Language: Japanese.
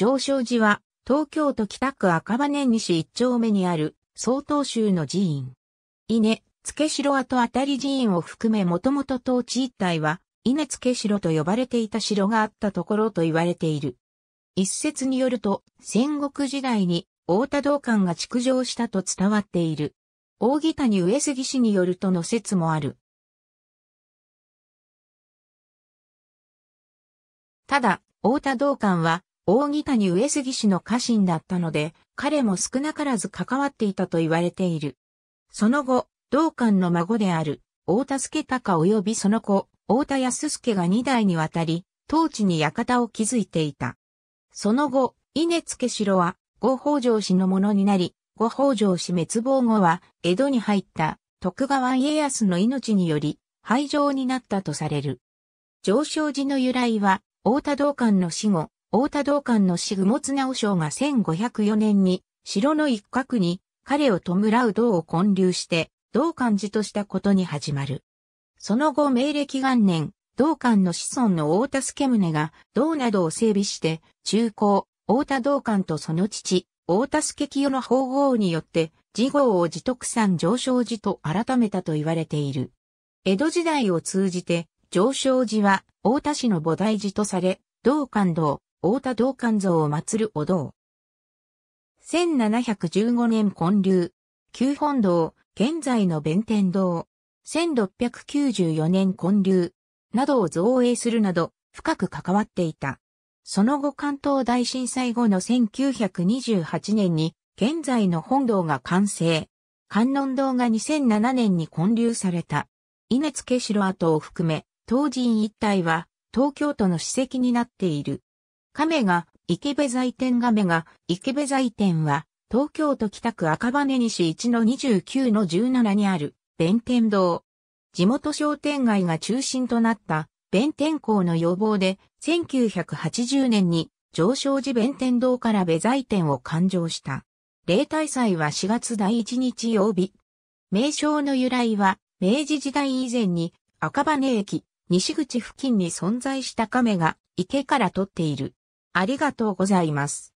上昇寺は、東京都北区赤羽西一丁目にある、総洞州の寺院。稲、付城跡あたり寺院を含めもともと当地一帯は、稲付城と呼ばれていた城があったところと言われている。一説によると、戦国時代に、大田道館が築城したと伝わっている。大木谷上杉氏によるとの説もある。ただ、大田道館は、大木谷上杉氏の家臣だったので、彼も少なからず関わっていたと言われている。その後、道館の孫である、大田助隆及びその子、大田康助が2代にわたり、当地に館を築いていた。その後、稲付城は、五北条氏のものになり、五北条氏滅亡後は、江戸に入った徳川家康の命により、廃城になったとされる。上昇寺の由来は、大田道館の死後、大田道館の死雲津直将が1504年に、城の一角に彼を弔う道を建立して、道館寺としたことに始まる。その後明暦元年、道館の子孫の大田助宗が道などを整備して、中高、大田道館とその父、大田助清の法号によって、事号を自徳山上昇寺と改めたと言われている。江戸時代を通じて、上昇寺は大田市の菩提寺とされ、道館道、大田道館像を祀るお堂。1715年建立、旧本堂、現在の弁天堂。1694年建立、などを造営するなど、深く関わっていた。その後関東大震災後の1928年に、現在の本堂が完成。観音堂が2007年に建立された。稲津家城跡を含め、東人一帯は、東京都の史跡になっている。亀が、池部在店亀が、池部在店は、東京都北区赤羽西1の29の17にある、弁天堂。地元商店街が中心となった、弁天校の要望で、1980年に、上昇寺弁天堂から部在店を勘定した。例大祭は4月第1日曜日。名称の由来は、明治時代以前に、赤羽駅、西口付近に存在した亀が、池から取っている。ありがとうございます。